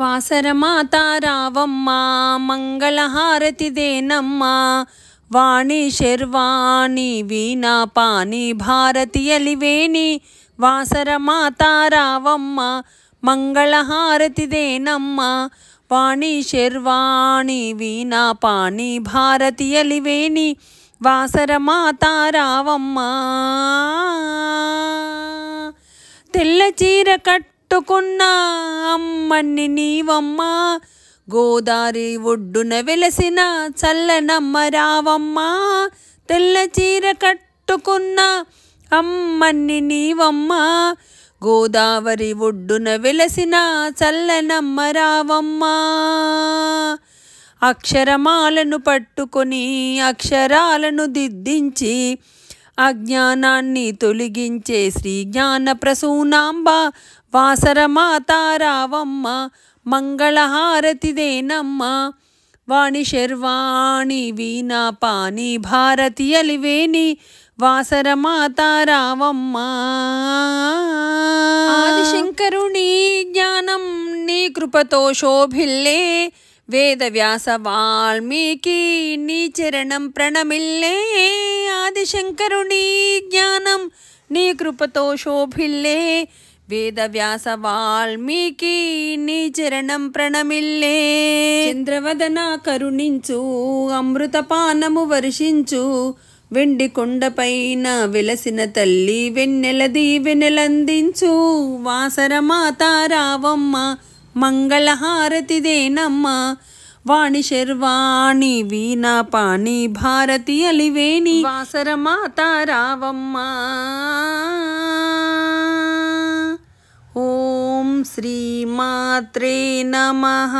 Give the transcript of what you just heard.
వాసరమాత రావమ్మ మంగళహారతి దేనమ్మ వాణి శర్వాణి వీణా పాని భారతి అలివేణి వాసరమాత రావమ్మ మంగళహారతి దేనమ్మ వాణి శర్వాణి వీణా పాని భారతి అలివేణి వాసరమాత రావమ్మ తెల్ల చీర కట్ పట్టుకున్న అమ్మని నీవమ్మా గోదారి ఒడ్డున వెలసిన చల్లనమ్మ రావమ్మా తెల్ల చీర కట్టుకున్న అమ్మని నీవమ్మా గోదావరి ఒడ్డున వెలసిన చల్లనమ్మ రావమ్మా అక్షరమాలను పట్టుకొని అక్షరాలను దిద్దించి అజ్ఞానాన్ని తొలగించే శ్రీ జ్ఞాన ప్రసూనాంబ వాసరమాతారావమ్మ ಮಂಗಳಹಾರತಿದೇನಮ್ಮ ವಾಣಿ ಶರ್ವಾಣಿ ವೀಣಾ ಪಾನಿ ಭಾರತೀಯಲಿವೇನಿ ವಾಸರ ಮಾತಾರಾವಮ್ಮ ಆದಿಶಂಕರುಣಿ ಜ್ಞಾನಂ ನೀ ಕೃಪತೋ ಶೋಭಿಲ್ಲೇ ವೇದವ್ಯಾಸ ವಾಲ್ಮೀಕಿ ನೀ ಚರಣಂ ಪ್ರಣಮಿಲ್ಲೇ ఆదిశంకరుని జ్ఞానం నీ కృపతో శోభిల్లే వేదవ్యాస వాల్మీకి నీ చరణం ప్రణమిల్లే చంద్రవదన కరుణించు అమృతపానము వర్షించు వెండి కొండపైన వెలసిన తల్లి వెన్నెల దీవెనెలందించు వాసర మాత రావమ్మ మంగళహారతిదేనమ్మ ವಾಣಿ ಶೆರ್ವಾಣಿ ವೀಣಾ ಪಾಣಿ ಭಾರತೀಯ ಲಿವೇಣಿ ವಾಸರ ಮಾತಾ ರಾವಮ್ಮ ಓಂ ಶ್ರೀ ಮಾತ್ರೇ ನಮಃ